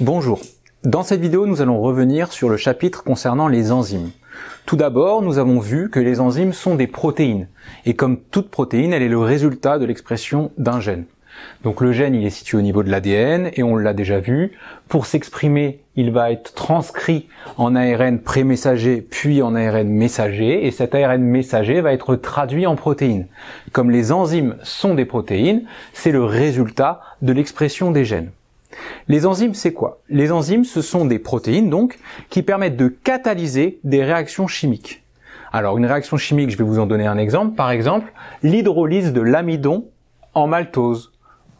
Bonjour. Dans cette vidéo, nous allons revenir sur le chapitre concernant les enzymes. Tout d'abord, nous avons vu que les enzymes sont des protéines. Et comme toute protéine, elle est le résultat de l'expression d'un gène. Donc le gène, il est situé au niveau de l'ADN, et on l'a déjà vu. Pour s'exprimer, il va être transcrit en ARN pré puis en ARN messager, et cet ARN messager va être traduit en protéines. Comme les enzymes sont des protéines, c'est le résultat de l'expression des gènes. Les enzymes, c'est quoi Les enzymes, ce sont des protéines donc qui permettent de catalyser des réactions chimiques. Alors une réaction chimique, je vais vous en donner un exemple, par exemple l'hydrolyse de l'amidon en maltose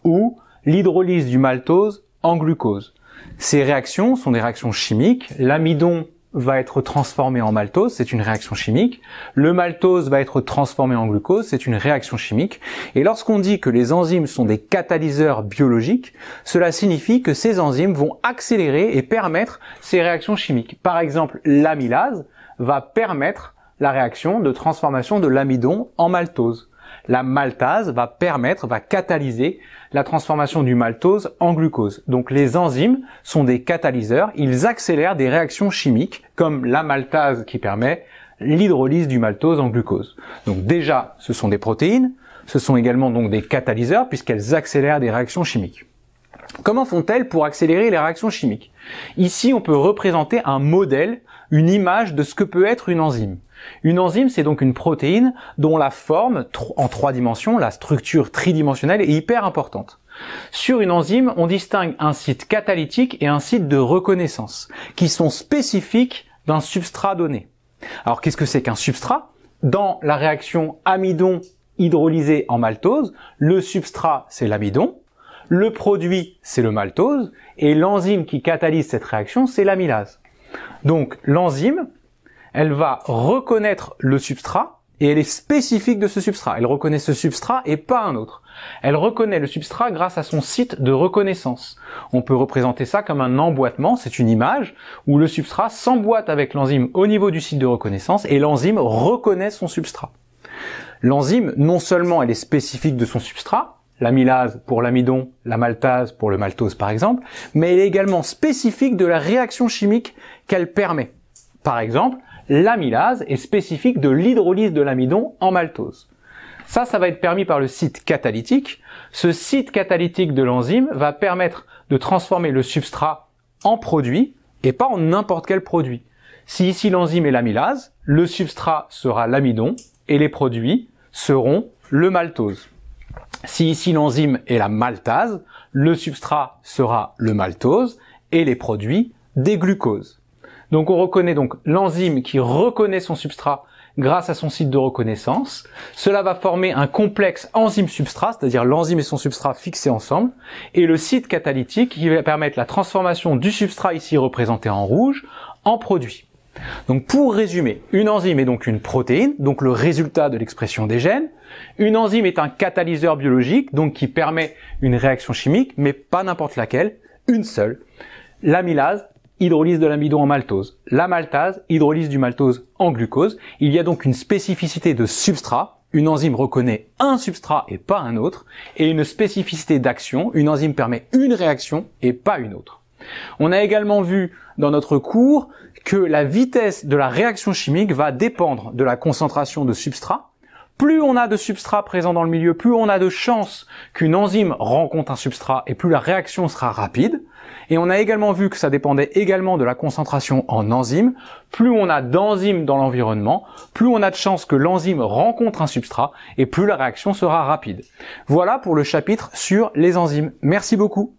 ou l'hydrolyse du maltose en glucose. Ces réactions sont des réactions chimiques. L'amidon va être transformé en maltose, c'est une réaction chimique. Le maltose va être transformé en glucose, c'est une réaction chimique. Et lorsqu'on dit que les enzymes sont des catalyseurs biologiques, cela signifie que ces enzymes vont accélérer et permettre ces réactions chimiques. Par exemple, l'amylase va permettre la réaction de transformation de l'amidon en maltose. La maltase va permettre, va catalyser la transformation du maltose en glucose. Donc les enzymes sont des catalyseurs, ils accélèrent des réactions chimiques comme la maltase qui permet l'hydrolyse du maltose en glucose. Donc déjà, ce sont des protéines, ce sont également donc des catalyseurs puisqu'elles accélèrent des réactions chimiques. Comment font-elles pour accélérer les réactions chimiques Ici, on peut représenter un modèle, une image de ce que peut être une enzyme. Une enzyme, c'est donc une protéine dont la forme en trois dimensions, la structure tridimensionnelle est hyper importante. Sur une enzyme, on distingue un site catalytique et un site de reconnaissance, qui sont spécifiques d'un substrat donné. Alors qu'est-ce que c'est qu'un substrat Dans la réaction amidon hydrolysé en maltose, le substrat c'est l'amidon, le produit, c'est le maltose, et l'enzyme qui catalyse cette réaction, c'est l'amylase. Donc l'enzyme, elle va reconnaître le substrat, et elle est spécifique de ce substrat. Elle reconnaît ce substrat et pas un autre. Elle reconnaît le substrat grâce à son site de reconnaissance. On peut représenter ça comme un emboîtement, c'est une image où le substrat s'emboîte avec l'enzyme au niveau du site de reconnaissance et l'enzyme reconnaît son substrat. L'enzyme, non seulement elle est spécifique de son substrat, l'amylase pour l'amidon, la maltase pour le maltose par exemple, mais elle est également spécifique de la réaction chimique qu'elle permet. Par exemple, l'amylase est spécifique de l'hydrolyse de l'amidon en maltose. Ça, ça va être permis par le site catalytique. Ce site catalytique de l'enzyme va permettre de transformer le substrat en produit et pas en n'importe quel produit. Si ici l'enzyme est l'amylase, le substrat sera l'amidon et les produits seront le maltose. Si ici l'enzyme est la maltase, le substrat sera le maltose et les produits des glucoses. Donc on reconnaît donc l'enzyme qui reconnaît son substrat grâce à son site de reconnaissance. Cela va former un complexe enzyme-substrat, c'est-à-dire l'enzyme et son substrat fixés ensemble, et le site catalytique qui va permettre la transformation du substrat ici représenté en rouge en produit. Donc pour résumer, une enzyme est donc une protéine, donc le résultat de l'expression des gènes. Une enzyme est un catalyseur biologique, donc qui permet une réaction chimique, mais pas n'importe laquelle, une seule. L'amylase, hydrolyse de l'amidon en maltose. La maltase, hydrolyse du maltose en glucose. Il y a donc une spécificité de substrat. Une enzyme reconnaît un substrat et pas un autre. Et une spécificité d'action. Une enzyme permet une réaction et pas une autre. On a également vu dans notre cours que la vitesse de la réaction chimique va dépendre de la concentration de substrat. Plus on a de substrat présent dans le milieu, plus on a de chances qu'une enzyme rencontre un substrat et plus la réaction sera rapide. Et on a également vu que ça dépendait également de la concentration en enzymes. Plus on a d'enzymes dans l'environnement, plus on a de chances que l'enzyme rencontre un substrat et plus la réaction sera rapide. Voilà pour le chapitre sur les enzymes. Merci beaucoup.